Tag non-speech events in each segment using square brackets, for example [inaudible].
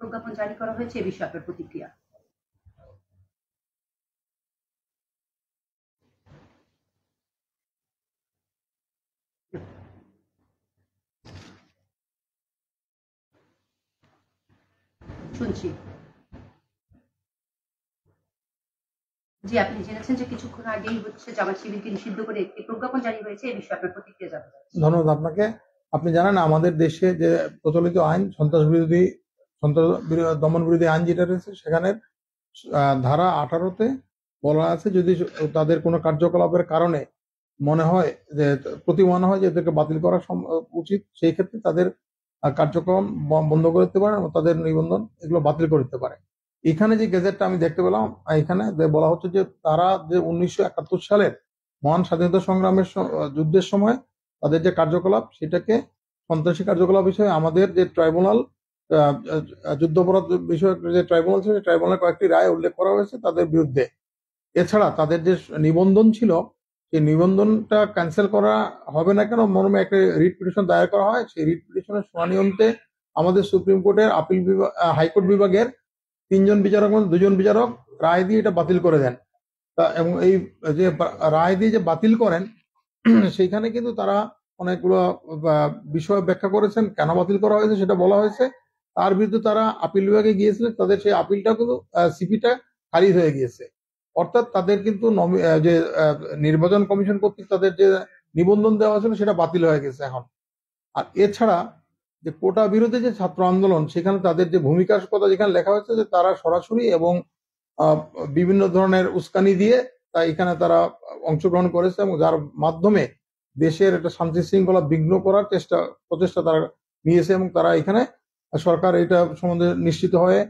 প্রজ্ঞাপন জারি করা হয়েছে এ বিষয়ে আপনার প্রতিক্রিয়া শুনছি যে আপনি জেনেছেন যে কিছুক্ষণ আগেই হচ্ছে জামাত শিবিরকে নিষিদ্ধ করে একটি প্রজ্ঞাপন জারি হয়েছে এই বিষয়ে আপনার প্রতিক্রিয়া জানতে ধন্যবাদ আপনাকে আপনি জানেন আমাদের দেশে যে প্রচলিত আইন সন্ত্রাস বিরোধী দমন বিরোধী আইন যেটা রয়েছে সেখানের ধারা আঠারোতে বলা আছে যদি তাদের কোনো কার্যকলাপের কারণে মনে হয় যে প্রতি মনে হয় যে এদেরকে বাতিল করা উচিত সেই ক্ষেত্রে তাদের কার্যক্রম বন্ধ করে দিতে পারে এবং তাদের নিবন্ধন এগুলো বাতিল করে দিতে পারে এখানে যে গেজেটটা আমি দেখতে পেলাম এখানে বলা হচ্ছে যে তারা যে উনিশশো একাত্তর সালের মহান স্বাধীনতা সংগ্রামের যুদ্ধের সময় তাদের যে কার্যকলাপ সেটাকে সন্ত্রাসী কার্যকলাপ হিসেবে আমাদের যে ট্রাইব্যুনাল যুদ্ধাপরাধ বিষয়ক যে ট্রাইব্যুনাল ছিল ট্রাইব্যুনালের কয়েকটি রায় উল্লেখ করা হয়েছে তাদের বিরুদ্ধে এছাড়া তাদের যে নিবন্ধন ছিল সেই নিবন্ধনটা ক্যান্সেল করা হবে না কেন মর্মে একটা রিট পিটিশন দায়ের করা হয় সেই রিট পিটিশনের শুনানি অন্তে আমাদের সুপ্রিম কোর্টের আপিল বিভাগ হাইকোর্ট বিভাগের তিনজন বিচারক দুজন বিচারক রায় দিয়ে এটা বাতিল করে দেন এবং এই যে রায় দিয়ে যে বাতিল করেন [clears throat] সেইখানে কিন্তু তারা অনেকগুলো বিষয় ব্যাখ্যা করেছেন কেন বাতিল করা হয়েছে সেটা বলা হয়েছে তার বিরুদ্ধে তারা আপিল বিভাগে গিয়েছিলেন তাদের সেই আপিলটা কিন্তু সিপিটা খারিজ হয়ে গিয়েছে অর্থাৎ তাদের কিন্তু যে নির্বাচন কমিশন কর্তৃক তাদের যে নিবন্ধন দেওয়া হয়েছিল সেটা বাতিল হয়ে গেছে এখন আর এছাড়া যে কোটা বিরোধী যে ছাত্র আন্দোলন সেখানে তাদের যে ভূমিকার কথা যেখানে লেখা হয়েছে যে তারা সরাসরি এবং বিভিন্ন ধরনের উস্কানি দিয়ে তা এখানে তারা অংশগ্রহণ করেছে এবং যার মাধ্যমে দেশের একটা শান্তি শৃঙ্খলা বিঘ্ন করার চেষ্টা প্রচেষ্টা তারা নিয়েছে এবং তারা এখানে সরকার এটা সম্বন্ধে নিশ্চিত হয়ে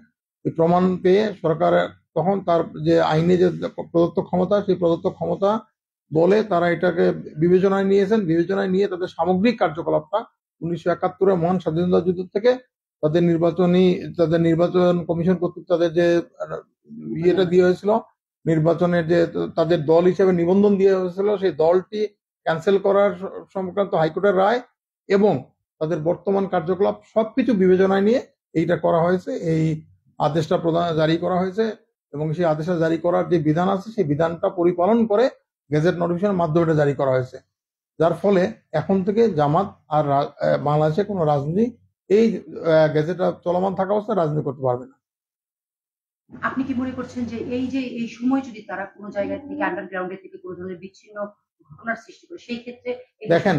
প্রমাণ পেয়ে সরকার তখন তার যে আইনে যে প্রদত্ত ক্ষমতা সেই প্রদত্ত ক্ষমতা বলে তারা এটাকে বিবেচনায় নিয়েছেন বিবেচনায় নিয়ে তাদের সামগ্রিক কার্যকলাপটা উনিশশো একাত্তরের মহান স্বাধীনতা যুদ্ধ থেকে তাদের নির্বাচনী তাদের নির্বাচন কমিশন কর্তৃক তাদের যে ইয়েটা দিয়ে হয়েছিল নির্বাচনের যে তাদের দল হিসেবে নিবন্ধন দিয়ে হয়েছিল সেই দলটি ক্যান্সেল করার সংক্রান্ত হাইকোর্টের রায় এবং তাদের বর্তমান কার্যকলাপ সবকিছু বিবেচনায় নিয়ে এইটা করা হয়েছে এই আদেশটা প্রদান জারি করা হয়েছে এবং সেই আদেশটা জারি করার যে বিধান আছে সেই বিধানটা পরিপালন করে গেজেট নোটিফিকেশনের মাধ্যমে এটা জারি করা হয়েছে যার ফলে এখন থেকে জামাত আর বাংলাদেশে কোনো রাজনীতি এই গেজেটটা চলমান থাকা অবস্থায় রাজনীতি করতে পারবে না আপনি কি মনে করছেন যে এই যে এই সময় যদি তারা কোনো জায়গা থেকে আন্ডারগ্রাউন্ডের থেকে কোনো ধরনের বিচ্ছিন্ন সৃষ্টি করে সেই ক্ষেত্রে দেখেন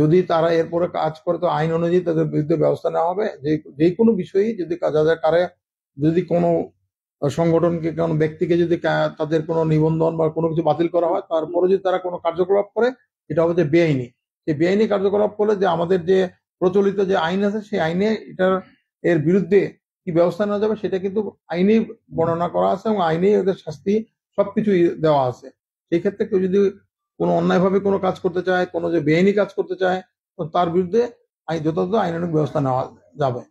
যদি তারা এরপরে কাজ করে তো আইন অনুযায়ী তাদের বিরুদ্ধে ব্যবস্থা নেওয়া হবে যে কোনো বিষয়ে যদি যাদের কারে যদি কোনো সংগঠনকে কোনো ব্যক্তিকে যদি তাদের কোনো নিবন্ধন বা কোনো কিছু বাতিল করা হয় তারপরে যদি তারা কোনো কার্যকলাপ করে এটা হবে যে বেআইনি সেই বেআইনি কার্যকলাপ করলে যে আমাদের যে প্রচলিত যে আইন আছে সেই আইনে এটার এর বিরুদ্ধে কি ব্যবস্থা নেওয়া যাবে সেটা কিন্তু আইনেই বর্ণনা করা আছে এবং আইনেই ওদের শাস্তি সবকিছুই দেওয়া আছে সেই ক্ষেত্রে কেউ যদি কোনো অন্যায়ভাবে কোনো কাজ করতে চায় কোনো যে বেআইনি কাজ করতে চায় তার বিরুদ্ধে যথাযথ আইনানুক ব্যবস্থা নেওয়া যাবে